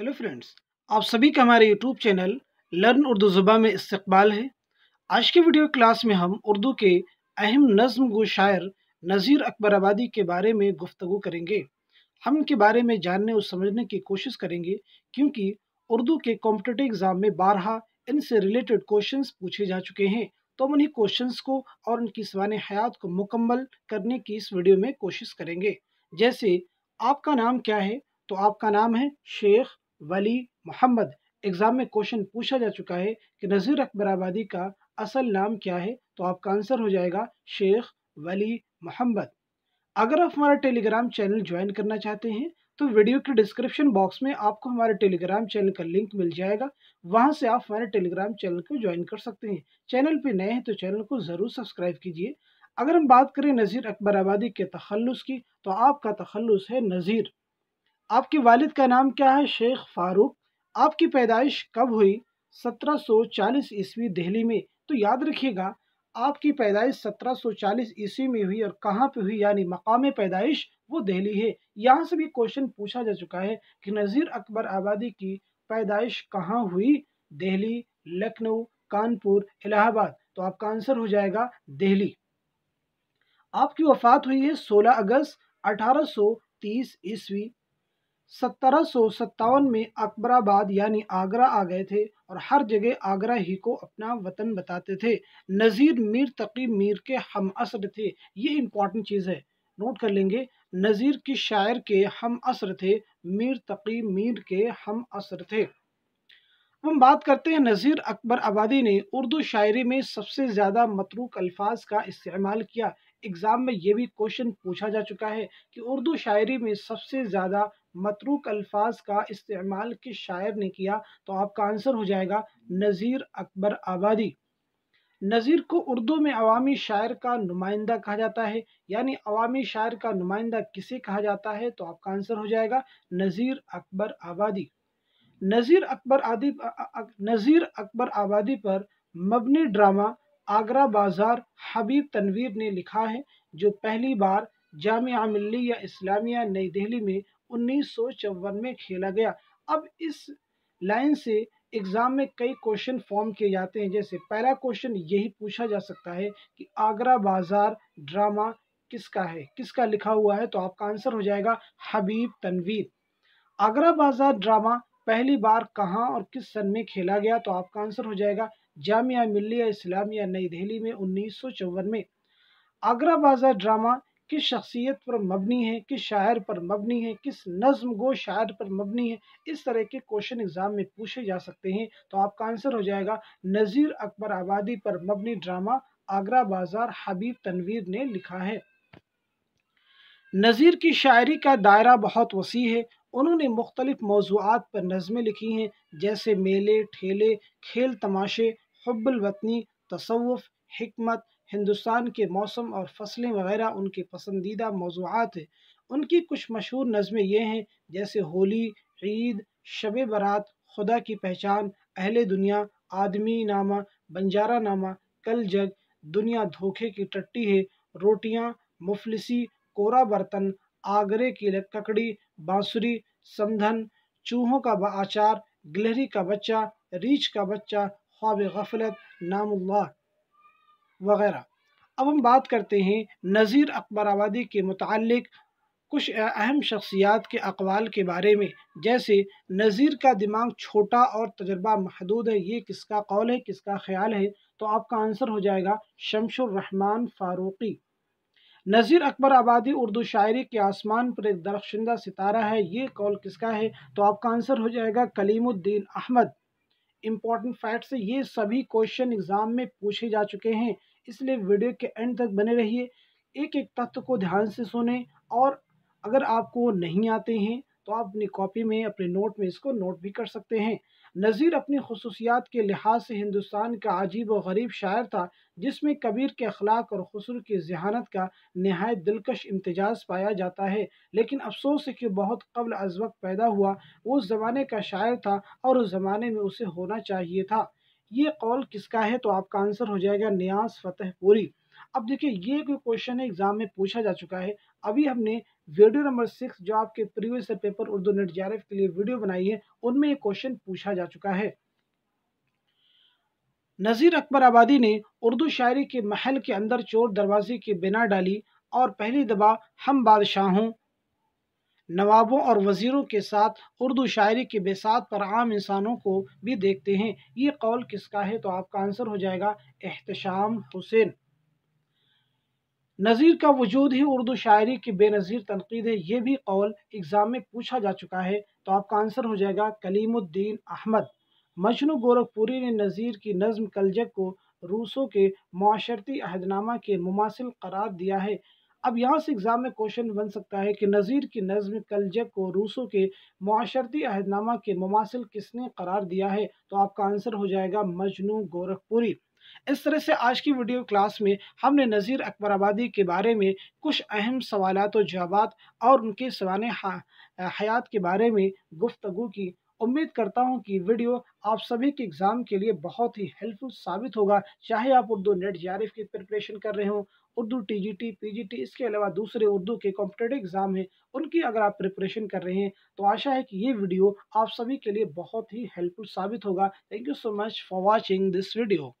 hello friends आप सभी का हमारे यूट्यूब चैनल लर्न उर्दू ज़ुबा में इस्तकबाल है आज की वीडियो क्लास में हम उर्दू के अहम नज्म गो शायर नज़ीर अकबर आबादी के बारे में गुफ्तु करेंगे हम इनके बारे में जानने और समझने की कोशिश करेंगे क्योंकि उर्दू के कॉम्पिटेटिव एग्ज़ाम में बारह इनसे रिलेटेड क्वेश्चन पूछे जा चुके हैं तो हम उन्हीं क्वेश्चन को और उनकी सवान हयात को मुकम्मल करने की इस वीडियो में कोशिश करेंगे जैसे आपका नाम क्या है तो आपका नाम है शेख वली मोहम्मद एग्ज़ाम में क्वेश्चन पूछा जा चुका है कि नज़ीर अकबर आबादी का असल नाम क्या है तो आपका आंसर हो जाएगा शेख वली मोहम्मद अगर आप हमारा टेलीग्राम चैनल ज्वाइन करना चाहते हैं तो वीडियो के डिस्क्रिप्शन बॉक्स में आपको हमारे टेलीग्राम चैनल का लिंक मिल जाएगा वहां से आप हमारे टेलीग्राम चैनल को ज्वाइन कर सकते हैं चैनल पे नए हैं तो चैनल को ज़रूर सब्सक्राइब कीजिए अगर हम बात करें नज़ीर अकबर आबादी के तखलस की तो आपका तखलस है नज़ीर आपके वालिद का नाम क्या है शेख फारूक आपकी पैदाइश कब हुई 1740 ईस्वी दिल्ली में तो याद रखिएगा आपकी पैदाइश 1740 ईस्वी में हुई और कहाँ पे हुई यानी मकाम पैदाइश वो दिल्ली है यहाँ से भी क्वेश्चन पूछा जा चुका है कि नज़ीर अकबर आबादी की पैदाइश कहाँ हुई दिल्ली लखनऊ कानपुर इलाहाबाद तो आपका आंसर हो जाएगा दिल्ली आपकी वफात हुई है 16 अगस्त 1830 ईस्वी सत्रह में अकबराबाद यानी आगरा आ गए थे और हर जगह आगरा ही को अपना वतन बताते थे नज़ीर मीर तकी मीर के हम असर थे ये इम्पॉर्टेंट चीज़ है नोट कर लेंगे नज़ीर की शायर के हम असर थे मीर तकी मीर के हम असर थे अब हम बात करते हैं नज़ीर अकबर आबादी ने उर्दू शायरी में सबसे ज़्यादा मतरूक अल्फाज का इस्तेमाल किया एग्ज़ाम में ये भी क्वेश्चन पूछा जा चुका है कि उर्दू शायरी में सबसे ज़्यादा मतरूक अल्फाज का इस्तेमाल किस शायर ने किया तो आपका आंसर हो जाएगा नज़ीर अकबर आबादी नज़ीर को उर्दू में अवामी शायर का नुमाइंदा कहा जाता है यानी अवामी शायर का नुमाइंदा किसे कहा जाता है तो आपका आंसर हो जाएगा नज़ीर अकबर आबादी नज़ीर अकबर आदि नज़ीर अकबर आबादी पर मबनी ड्रामा आगरा बाजार हबीब तनवीर ने लिखा है जो पहली बार जामिया मिल्ली या इस्लामिया नई दिल्ली में उन्नीस में खेला गया अब इस लाइन से एग्ज़ाम में कई क्वेश्चन फॉर्म किए जाते हैं जैसे पहला क्वेश्चन यही पूछा जा सकता है कि आगरा बाजार ड्रामा किसका है किसका लिखा हुआ है तो आपका आंसर हो जाएगा हबीब तनवीर आगरा बाजार ड्रामा पहली बार कहाँ और किस सन में खेला गया तो आपका आंसर हो जाएगा जामिया मिल्लिया इस्लामिया नई दिल्ली में उन्नीस में आगरा बाजार ड्रामा किस शख्सियत पर मबनी है किस शायर पर मबनी है किस नज्म गो शायर पर मबनी है इस तरह के क्वेश्चन एग्ज़ाम में पूछे जा सकते हैं तो आपका आंसर हो जाएगा नज़ीर अकबर आबादी पर मबनी ड्रामा आगरा बाजार हबीब तनवीर ने लिखा है नज़ीर की शायरी का दायरा बहुत वसी है उन्होंने मुख्तलिफ मौजूद पर नज़में लिखी हैं जैसे मेले ठेले खेल तमाशे हब्बुलवतनी तसवुफ़ हमत हिंदुस्तान के मौसम और फसलें वगैरह उनके पसंदीदा मौजूद हैं उनकी कुछ मशहूर नज़में ये हैं जैसे होली ईद शब बारात खुदा की पहचान अहल दुनिया आदमी नामा बंजारा नामा कल जग दुनिया धोखे की टट्टी है रोटियां मुफलिसी कोरा बर्तन आगरे की ककड़ी बांसुरी समधन चूहों का आचार गिलहरी का बच्चा रीछ का बच्चा ख्वाब गफलत नामुल्ला वगैरह अब हम बात करते हैं नज़ीर अकबर आबादी के मतलब कुछ अहम शख्सियात के अकवाल के बारे में जैसे नज़ीर का दिमाग छोटा और तजर्बा महदूद है ये किसका कौल है किसका ख्याल है तो आपका आंसर हो जाएगा शमशुररहमान फ़ारूक़ी नज़ीर अकबर आबादी उर्दू शायरी के आसमान पर एक दरख्शिंदा सितारा है ये कौल किसका है तो आपका आंसर हो जाएगा कलीमुद्दीन अहमद इंपॉर्टेंट फैक्ट्स ये सभी क्वेश्चन एग्जाम में पूछे जा चुके हैं इसलिए वीडियो के एंड तक बने रहिए एक एक तत्व को ध्यान से सुने और अगर आपको नहीं आते हैं तो आप अपनी कॉपी में अपने नोट में इसको नोट भी कर सकते हैं नज़ीर अपनी खसूसियात के लिहाज से हिंदुस्तान का अजीब व गरीब शायर था जिसमें कबीर के अखलाक और खसूर की जहानत का नहायत दिलकश इम्तजाज पाया जाता है लेकिन अफसोस है कि बहुत कबल अज वक्त पैदा हुआ उस ज़माने का शायर था और उस ज़माने में उसे होना चाहिए था ये कौल किसका है तो आपका आंसर हो जाएगा न्याज फतेहपुरी अब देखिए ये कोई क्वेश्चन एग्जाम में पूछा जा चुका है अभी हमने वीडियो नंबर सिक्स जो आपके प्रीवियस पेपर उर्दू नेट जारफ़ के लिए वीडियो बनाई है उनमें ये क्वेश्चन पूछा जा चुका है नज़ीर अकबर आबादी ने उर्दू शायरी के महल के अंदर चोर दरवाजे की बिना डाली और पहली दबा हम बादशाहों नवाबों और वज़ीरों के साथ उर्दू शायरी के बेसात पर आम इंसानों को भी देखते हैं ये कौल किसका है तो आपका आंसर हो जाएगा एहतशाम हुसैन नज़ीर का वजूद ही उर्दू शायरी की बेनज़ीर तनकीद है ये भी कौल एग्ज़ाम में पूछा जा चुका है तो आपका आंसर हो जाएगा कलीमुद्दीन अहमद मजनू गोरखपुरी ने नज़ीर की नज़म कलजग को रूसों के माशरती अहदनामा के मुमासिल करार दिया है अब यहाँ से एग्ज़ाम में क्वेश्चन बन सकता है कि नज़ीर की नज़म कलजग को रूसों के माशरती अहदनामा के मुमासिल किसने करार दिया है तो आपका आंसर हो जाएगा मजनू गोरखपुरी इस तरह से आज की वीडियो क्लास में हमने नज़ीर अकबर आबादी के बारे में कुछ अहम सवालत जवाब और उनके सवान हयात के बारे में गुफ्तु की उम्मीद करता हूँ कि वीडियो आप सभी के एग्ज़ाम के लिए बहुत ही हेल्पफुल साबित होगा चाहे आप उर्दू नेट जे की प्रिपरेशन कर रहे हो उर्दू टीजीटी पीजीटी इसके अलावा दूसरे उर्दू के कॉम्पिटेटिव एग्ज़ाम हैं उनकी अगर आप प्रिपरेशन कर रहे हैं तो आशा है कि ये वीडियो आप सभी के लिए बहुत ही हेल्पफुल साबित होगा thank you so much for watching this video